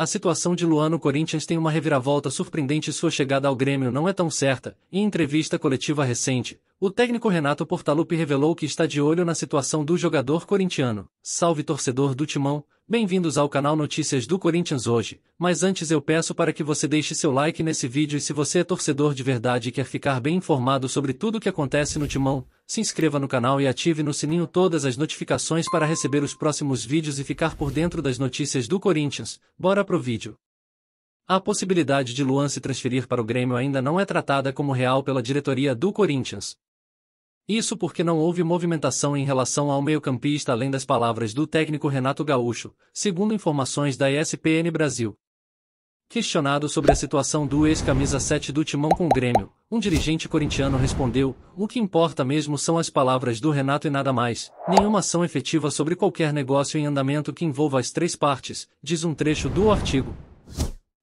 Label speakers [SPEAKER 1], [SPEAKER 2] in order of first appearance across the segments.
[SPEAKER 1] A situação de Luano Corinthians tem uma reviravolta surpreendente e sua chegada ao Grêmio não é tão certa. Em entrevista coletiva recente, o técnico Renato Portaluppi revelou que está de olho na situação do jogador corintiano. Salve torcedor do Timão, bem-vindos ao canal Notícias do Corinthians hoje, mas antes eu peço para que você deixe seu like nesse vídeo e se você é torcedor de verdade e quer ficar bem informado sobre tudo o que acontece no Timão, se inscreva no canal e ative no sininho todas as notificações para receber os próximos vídeos e ficar por dentro das notícias do Corinthians. Bora pro vídeo. A possibilidade de Luan se transferir para o Grêmio ainda não é tratada como real pela diretoria do Corinthians. Isso porque não houve movimentação em relação ao meio-campista além das palavras do técnico Renato Gaúcho, segundo informações da ESPN Brasil. Questionado sobre a situação do ex-camisa 7 do Timão com o Grêmio, um dirigente corintiano respondeu: O que importa mesmo são as palavras do Renato e nada mais, nenhuma ação efetiva sobre qualquer negócio em andamento que envolva as três partes, diz um trecho do artigo.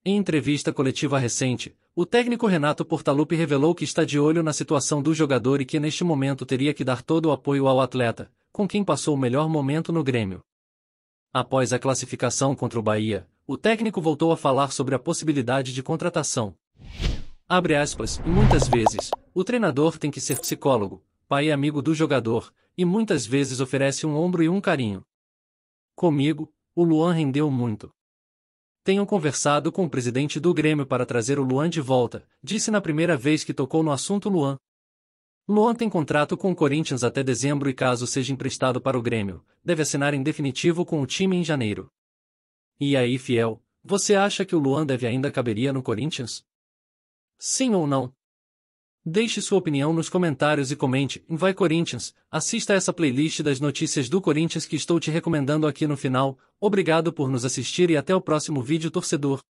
[SPEAKER 1] Em entrevista coletiva recente, o técnico Renato Portaluppi revelou que está de olho na situação do jogador e que neste momento teria que dar todo o apoio ao atleta, com quem passou o melhor momento no Grêmio. Após a classificação contra o Bahia, o técnico voltou a falar sobre a possibilidade de contratação. Abre aspas, muitas vezes, o treinador tem que ser psicólogo, pai e amigo do jogador, e muitas vezes oferece um ombro e um carinho. Comigo, o Luan rendeu muito. Tenho conversado com o presidente do Grêmio para trazer o Luan de volta, disse na primeira vez que tocou no assunto Luan. Luan tem contrato com o Corinthians até dezembro e caso seja emprestado para o Grêmio, deve assinar em definitivo com o time em janeiro. E aí, fiel, você acha que o Luan deve ainda caberia no Corinthians? Sim ou não? Deixe sua opinião nos comentários e comente Vai Corinthians. Assista essa playlist das notícias do Corinthians que estou te recomendando aqui no final. Obrigado por nos assistir e até o próximo vídeo torcedor.